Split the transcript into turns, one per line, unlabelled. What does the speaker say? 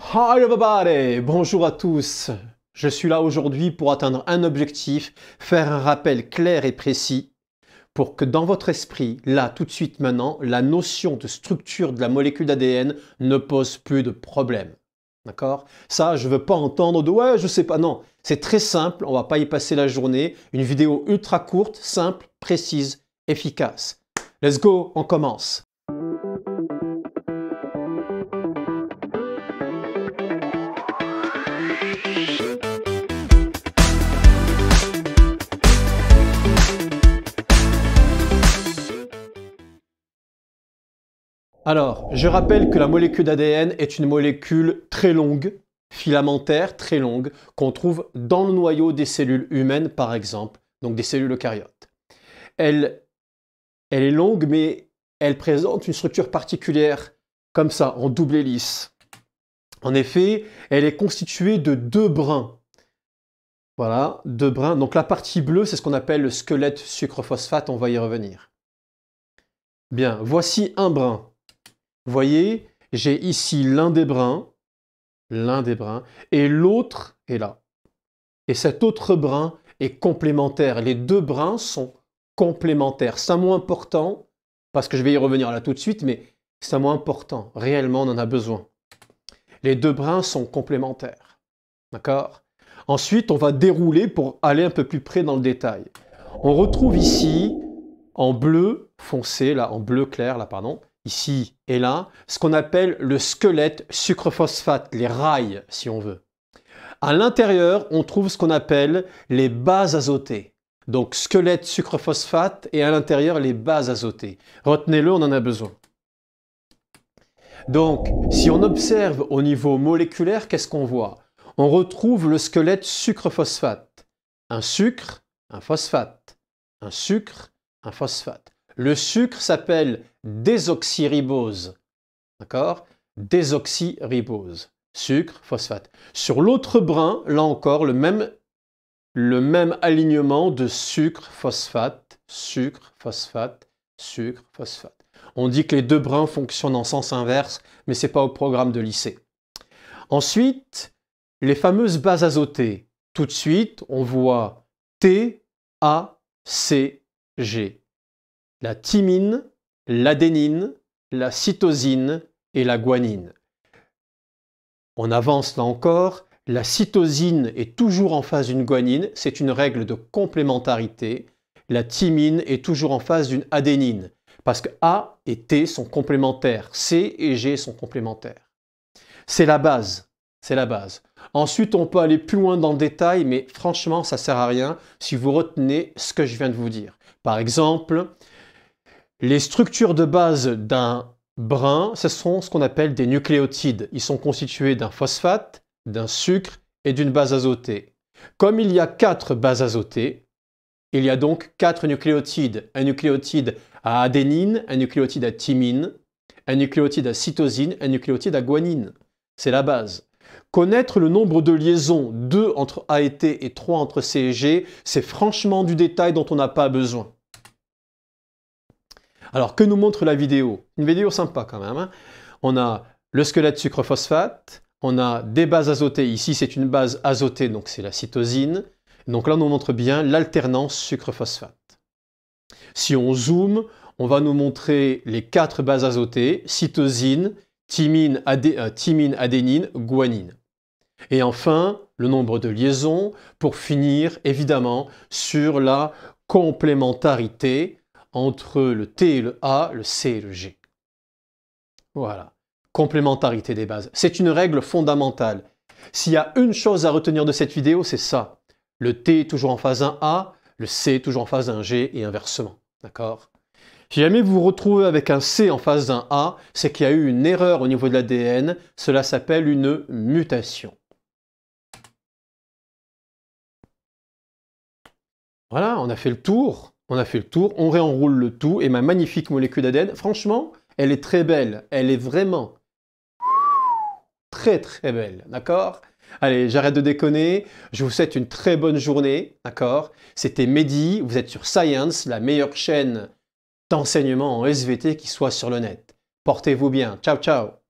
Hi everybody! Bonjour à tous! Je suis là aujourd'hui pour atteindre un objectif, faire un rappel clair et précis pour que dans votre esprit, là tout de suite maintenant, la notion de structure de la molécule d'ADN ne pose plus de problème. D'accord Ça, je veux pas entendre de ouais, je sais pas. Non, c'est très simple, on va pas y passer la journée. Une vidéo ultra courte, simple, précise, efficace. Let's go, on commence. Alors, je rappelle que la molécule d'ADN est une molécule très longue, filamentaire, très longue, qu'on trouve dans le noyau des cellules humaines, par exemple, donc des cellules eucaryotes. Elle, est longue, mais elle présente une structure particulière, comme ça, en double hélice. En effet, elle est constituée de deux brins. Voilà, deux brins. Donc la partie bleue, c'est ce qu'on appelle le squelette sucre-phosphate, on va y revenir. Bien, voici un brin. Vous voyez, j'ai ici l'un des brins, l'un des brins, et l'autre est là. Et cet autre brin est complémentaire. Les deux brins sont complémentaires. C'est un mot important, parce que je vais y revenir là tout de suite, mais c'est un mot important. Réellement, on en a besoin. Les deux brins sont complémentaires. D'accord Ensuite, on va dérouler pour aller un peu plus près dans le détail. On retrouve ici, en bleu foncé, là, en bleu clair, là, pardon, ici et là, ce qu'on appelle le squelette sucre-phosphate, les rails si on veut. À l'intérieur, on trouve ce qu'on appelle les bases azotées. Donc squelette sucre-phosphate et à l'intérieur les bases azotées. Retenez-le, on en a besoin. Donc, si on observe au niveau moléculaire, qu'est-ce qu'on voit On retrouve le squelette sucre-phosphate. Un sucre, un phosphate. Un sucre, un phosphate. Le sucre s'appelle désoxyribose. D'accord Désoxyribose. Sucre, phosphate. Sur l'autre brin, là encore, le même, le même alignement de sucre, phosphate, sucre, phosphate, sucre, phosphate. On dit que les deux brins fonctionnent en sens inverse, mais ce n'est pas au programme de lycée. Ensuite, les fameuses bases azotées. Tout de suite, on voit T, A, C, G la thymine, l'adénine, la cytosine et la guanine. On avance là encore, la cytosine est toujours en face d'une guanine, c'est une règle de complémentarité. La thymine est toujours en face d'une adénine, parce que A et T sont complémentaires, C et G sont complémentaires. C'est la base, c'est la base. Ensuite, on peut aller plus loin dans le détail, mais franchement, ça sert à rien si vous retenez ce que je viens de vous dire. Par exemple, les structures de base d'un brin, ce sont ce qu'on appelle des nucléotides. Ils sont constitués d'un phosphate, d'un sucre et d'une base azotée. Comme il y a quatre bases azotées, il y a donc quatre nucléotides. Un nucléotide à adénine, un nucléotide à thymine, un nucléotide à cytosine, un nucléotide à guanine. C'est la base. Connaître le nombre de liaisons 2 entre A et T et 3 entre C et G, c'est franchement du détail dont on n'a pas besoin. Alors, que nous montre la vidéo Une vidéo sympa quand même. Hein. on a le squelette sucre phosphate, on a des bases azotées. Ici, c'est une base azotée, donc c'est la cytosine. Donc là, on nous montre bien l'alternance sucre-phosphate. Si on zoome, on va nous montrer les quatre bases azotées, cytosine, euh, thymine adénine, guanine. Et enfin, le nombre de liaisons, pour finir évidemment sur la complémentarité entre le T et le A, le C et le G. Voilà. Complémentarité des bases. C'est une règle fondamentale. S'il y a une chose à retenir de cette vidéo, c'est ça. Le T est toujours en phase 1A, le C est toujours en phase 1G et inversement. D'accord Si jamais vous vous retrouvez avec un C en phase 1A, c'est qu'il y a eu une erreur au niveau de l'ADN. Cela s'appelle une mutation. Voilà, on a fait le tour on a fait le tour, on réenroule le tout, et ma magnifique molécule d'ADN, franchement, elle est très belle, elle est vraiment très très belle, d'accord Allez, j'arrête de déconner, je vous souhaite une très bonne journée, d'accord C'était Mehdi, vous êtes sur Science, la meilleure chaîne d'enseignement en SVT qui soit sur le net. Portez-vous bien, ciao ciao